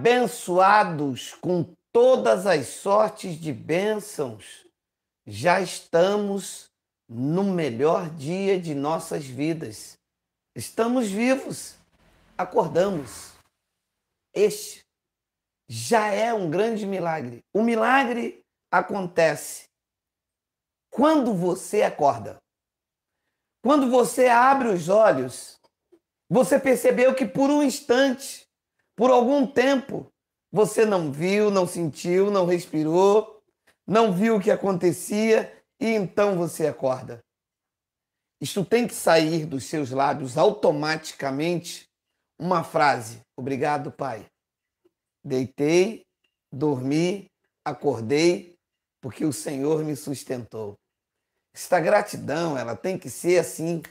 abençoados com todas as sortes de bênçãos, já estamos no melhor dia de nossas vidas. Estamos vivos, acordamos. Este já é um grande milagre. O milagre acontece quando você acorda. Quando você abre os olhos, você percebeu que por um instante por algum tempo você não viu, não sentiu, não respirou, não viu o que acontecia e então você acorda. Isto tem que sair dos seus lábios automaticamente uma frase: Obrigado, Pai. Deitei, dormi, acordei, porque o Senhor me sustentou. Esta gratidão, ela tem que ser assim.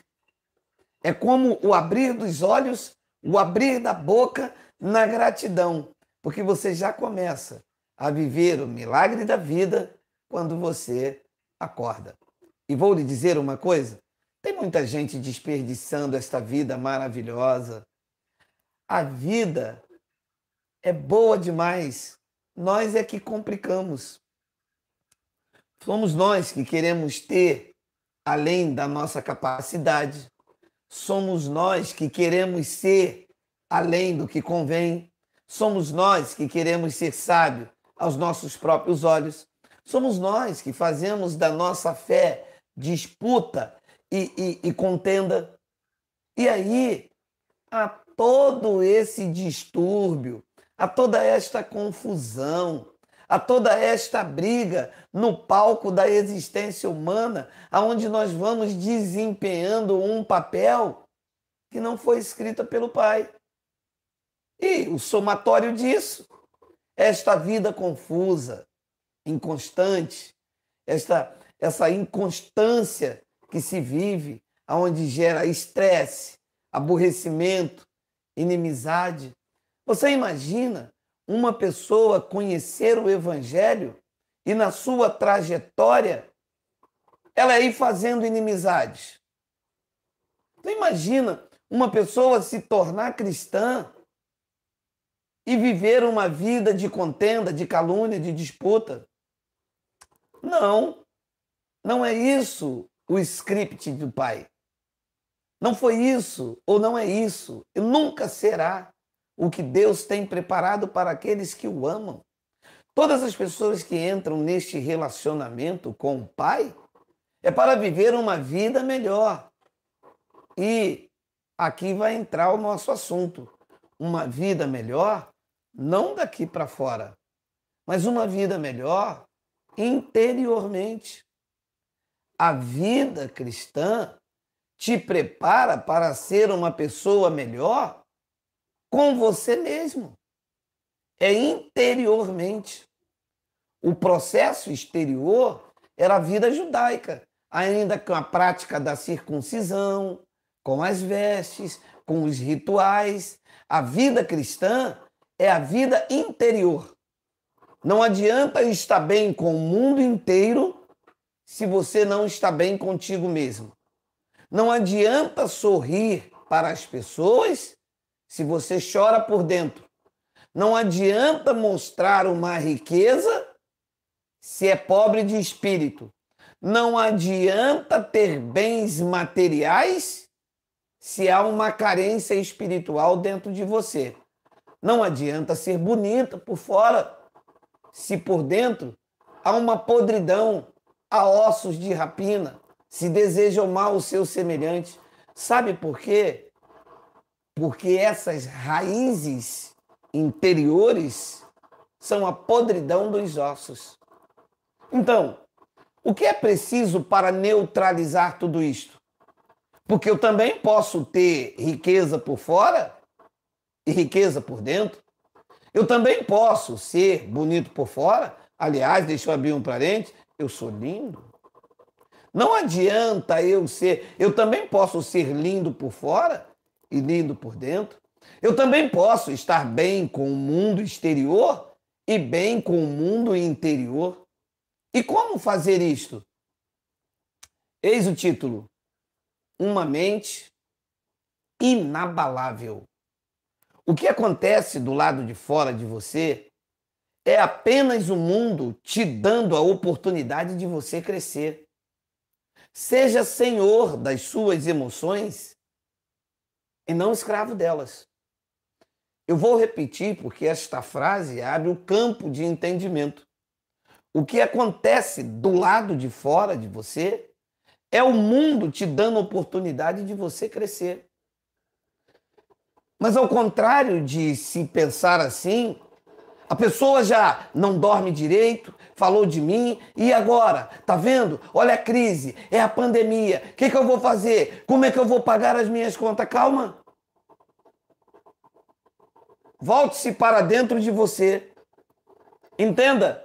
É como o abrir dos olhos, o abrir da boca na gratidão, porque você já começa a viver o milagre da vida quando você acorda. E vou lhe dizer uma coisa: tem muita gente desperdiçando esta vida maravilhosa. A vida é boa demais. Nós é que complicamos. Somos nós que queremos ter além da nossa capacidade. Somos nós que queremos ser além do que convém. Somos nós que queremos ser sábio aos nossos próprios olhos. Somos nós que fazemos da nossa fé disputa e, e, e contenda. E aí, a todo esse distúrbio, a toda esta confusão, a toda esta briga no palco da existência humana, aonde nós vamos desempenhando um papel que não foi escrito pelo Pai. E o somatório disso, esta vida confusa, inconstante, esta, essa inconstância que se vive, aonde gera estresse, aborrecimento, inimizade. Você imagina uma pessoa conhecer o Evangelho e na sua trajetória ela ir fazendo inimizades. Você imagina uma pessoa se tornar cristã e viver uma vida de contenda, de calúnia, de disputa. Não, não é isso o script do Pai. Não foi isso ou não é isso. E nunca será o que Deus tem preparado para aqueles que o amam. Todas as pessoas que entram neste relacionamento com o Pai é para viver uma vida melhor. E aqui vai entrar o nosso assunto. Uma vida melhor não daqui para fora, mas uma vida melhor interiormente. A vida cristã te prepara para ser uma pessoa melhor com você mesmo. É interiormente. O processo exterior era a vida judaica, ainda com a prática da circuncisão, com as vestes, com os rituais. A vida cristã é a vida interior. Não adianta estar bem com o mundo inteiro se você não está bem contigo mesmo. Não adianta sorrir para as pessoas se você chora por dentro. Não adianta mostrar uma riqueza se é pobre de espírito. Não adianta ter bens materiais se há uma carência espiritual dentro de você. Não adianta ser bonita por fora, se por dentro há uma podridão, há ossos de rapina, se desejam mal os seus semelhantes. Sabe por quê? Porque essas raízes interiores são a podridão dos ossos. Então, o que é preciso para neutralizar tudo isto? Porque eu também posso ter riqueza por fora e riqueza por dentro. Eu também posso ser bonito por fora. Aliás, deixa eu abrir um parente, eu sou lindo. Não adianta eu ser, eu também posso ser lindo por fora e lindo por dentro. Eu também posso estar bem com o mundo exterior e bem com o mundo interior. E como fazer isto? Eis o título: Uma mente inabalável. O que acontece do lado de fora de você é apenas o mundo te dando a oportunidade de você crescer. Seja senhor das suas emoções e não escravo delas. Eu vou repetir porque esta frase abre o campo de entendimento. O que acontece do lado de fora de você é o mundo te dando a oportunidade de você crescer. Mas ao contrário de se pensar assim, a pessoa já não dorme direito, falou de mim, e agora? Tá vendo? Olha a crise, é a pandemia. O que, que eu vou fazer? Como é que eu vou pagar as minhas contas? Calma. Volte-se para dentro de você. Entenda,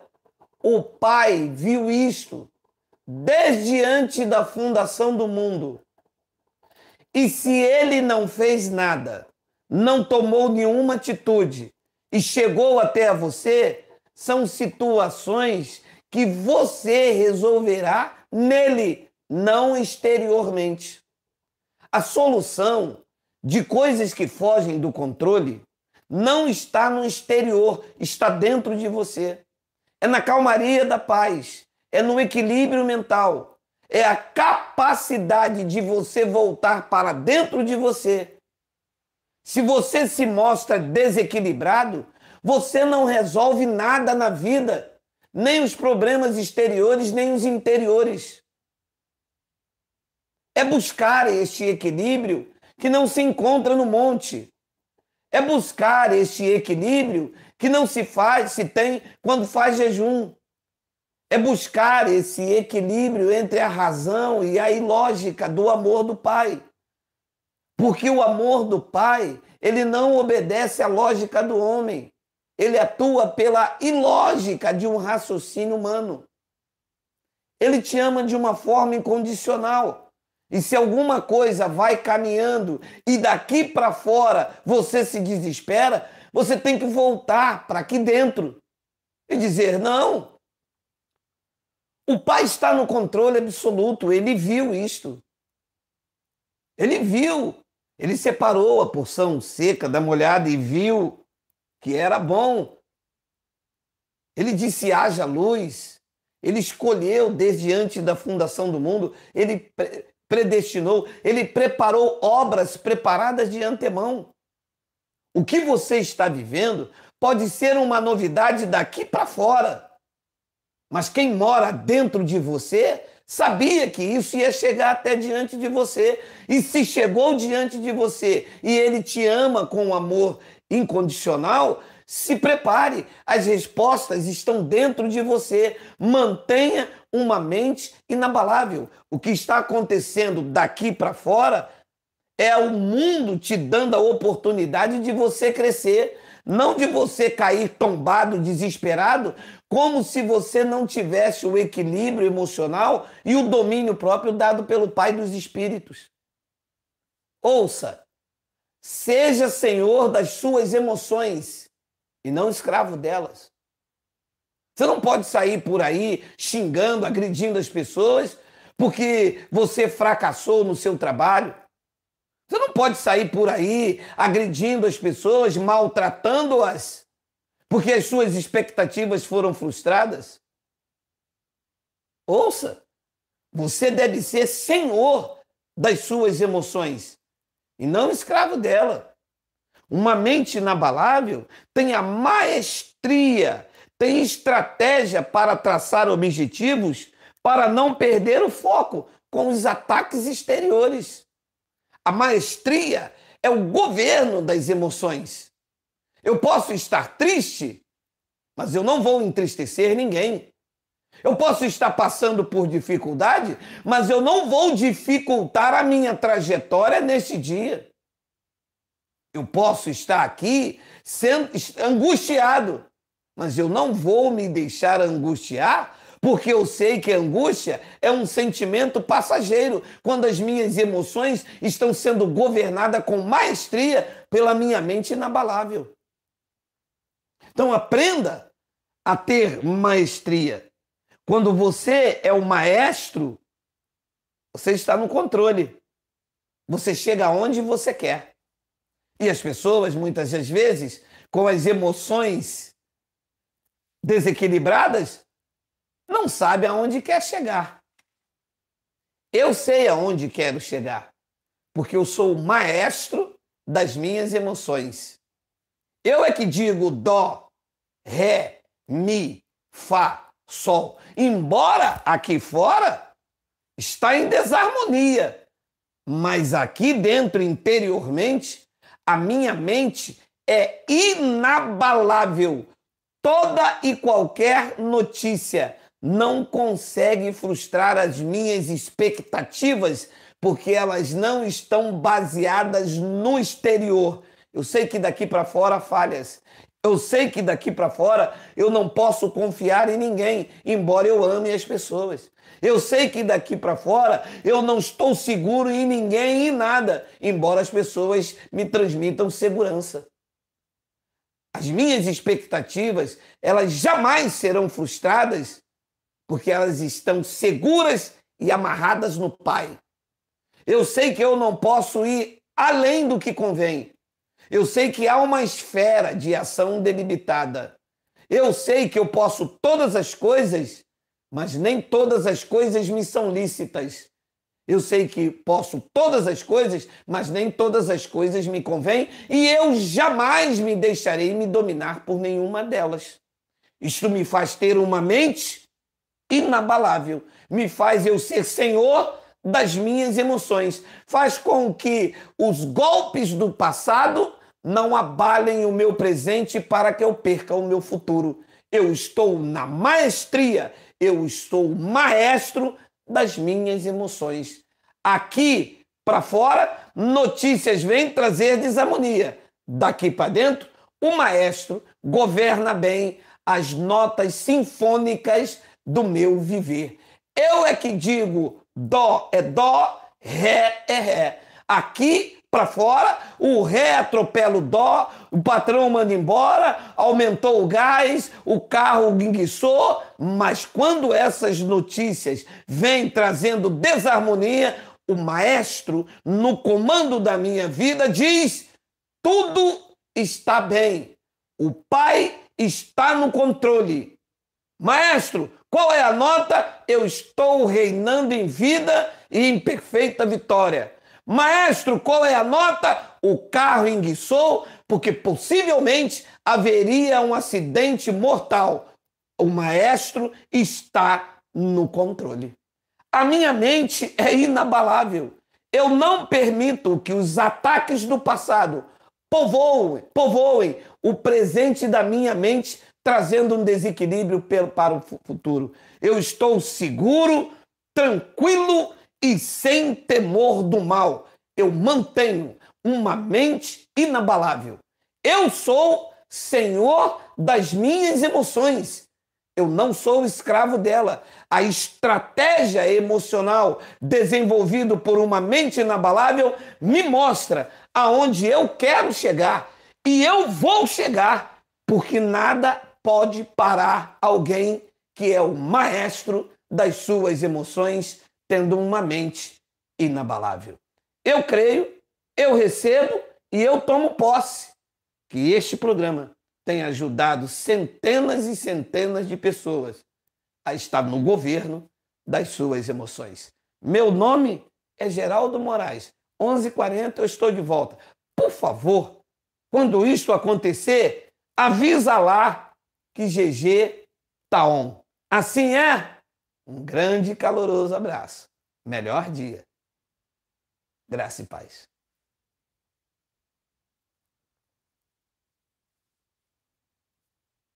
o Pai viu isto desde antes da fundação do mundo. E se ele não fez nada, não tomou nenhuma atitude e chegou até você, são situações que você resolverá nele, não exteriormente. A solução de coisas que fogem do controle não está no exterior, está dentro de você. É na calmaria da paz, é no equilíbrio mental, é a capacidade de você voltar para dentro de você se você se mostra desequilibrado, você não resolve nada na vida, nem os problemas exteriores, nem os interiores. É buscar este equilíbrio que não se encontra no monte. É buscar este equilíbrio que não se faz, se tem quando faz jejum. É buscar esse equilíbrio entre a razão e a ilógica do amor do Pai. Porque o amor do Pai, ele não obedece à lógica do homem. Ele atua pela ilógica de um raciocínio humano. Ele te ama de uma forma incondicional. E se alguma coisa vai caminhando e daqui para fora você se desespera, você tem que voltar para aqui dentro e dizer: não. O Pai está no controle absoluto, ele viu isto. Ele viu ele separou a porção seca da molhada e viu que era bom. Ele disse: haja luz. Ele escolheu desde antes da fundação do mundo, ele predestinou, ele preparou obras preparadas de antemão. O que você está vivendo pode ser uma novidade daqui para fora, mas quem mora dentro de você Sabia que isso ia chegar até diante de você. E se chegou diante de você e ele te ama com um amor incondicional, se prepare, as respostas estão dentro de você. Mantenha uma mente inabalável. O que está acontecendo daqui para fora é o mundo te dando a oportunidade de você crescer, não de você cair tombado, desesperado, como se você não tivesse o equilíbrio emocional e o domínio próprio dado pelo Pai dos Espíritos. Ouça, seja senhor das suas emoções e não escravo delas. Você não pode sair por aí xingando, agredindo as pessoas porque você fracassou no seu trabalho. Você não pode sair por aí agredindo as pessoas, maltratando-as porque as suas expectativas foram frustradas? Ouça, você deve ser senhor das suas emoções e não escravo dela. Uma mente inabalável tem a maestria, tem estratégia para traçar objetivos para não perder o foco com os ataques exteriores. A maestria é o governo das emoções. Eu posso estar triste, mas eu não vou entristecer ninguém. Eu posso estar passando por dificuldade, mas eu não vou dificultar a minha trajetória neste dia. Eu posso estar aqui sendo angustiado, mas eu não vou me deixar angustiar, porque eu sei que a angústia é um sentimento passageiro, quando as minhas emoções estão sendo governadas com maestria pela minha mente inabalável. Então aprenda a ter maestria. Quando você é o maestro, você está no controle. Você chega onde você quer. E as pessoas, muitas das vezes, com as emoções desequilibradas, não sabem aonde quer chegar. Eu sei aonde quero chegar, porque eu sou o maestro das minhas emoções. Eu é que digo dó, ré, mi, fá, sol. Embora aqui fora está em desarmonia, mas aqui dentro interiormente a minha mente é inabalável. Toda e qualquer notícia não consegue frustrar as minhas expectativas, porque elas não estão baseadas no exterior eu sei que daqui para fora há falhas. Eu sei que daqui para fora eu não posso confiar em ninguém, embora eu ame as pessoas. Eu sei que daqui para fora eu não estou seguro em ninguém e em nada, embora as pessoas me transmitam segurança. As minhas expectativas, elas jamais serão frustradas, porque elas estão seguras e amarradas no Pai. Eu sei que eu não posso ir além do que convém, eu sei que há uma esfera de ação delimitada. Eu sei que eu posso todas as coisas, mas nem todas as coisas me são lícitas. Eu sei que posso todas as coisas, mas nem todas as coisas me convêm, e eu jamais me deixarei me dominar por nenhuma delas. Isto me faz ter uma mente inabalável, me faz eu ser senhor das minhas emoções. Faz com que os golpes do passado não abalem o meu presente para que eu perca o meu futuro. Eu estou na maestria, eu estou maestro das minhas emoções. Aqui para fora, notícias vêm trazer desarmonia. Daqui para dentro, o maestro governa bem as notas sinfônicas do meu viver. Eu é que digo Dó é dó, ré é ré. Aqui para fora, o ré atropela o dó, o patrão manda embora, aumentou o gás, o carro guinguiçou, mas quando essas notícias vêm trazendo desarmonia, o maestro, no comando da minha vida, diz: tudo está bem, o pai está no controle. Maestro, qual é a nota? Eu estou reinando em vida e em perfeita vitória. Maestro, qual é a nota? O carro enguiçou porque possivelmente haveria um acidente mortal. O maestro está no controle. A minha mente é inabalável. Eu não permito que os ataques do passado povoem, povoem o presente da minha mente trazendo um desequilíbrio para o futuro. Eu estou seguro, tranquilo e sem temor do mal. Eu mantenho uma mente inabalável. Eu sou senhor das minhas emoções. Eu não sou escravo dela. A estratégia emocional desenvolvida por uma mente inabalável me mostra aonde eu quero chegar. E eu vou chegar, porque nada pode parar alguém que é o maestro das suas emoções, tendo uma mente inabalável. Eu creio, eu recebo e eu tomo posse que este programa tem ajudado centenas e centenas de pessoas a estar no governo das suas emoções. Meu nome é Geraldo Moraes. 11:40 eu estou de volta. Por favor, quando isso acontecer, avisa lá que GG tá on. Assim é? Um grande e caloroso abraço. Melhor dia. Graça e paz.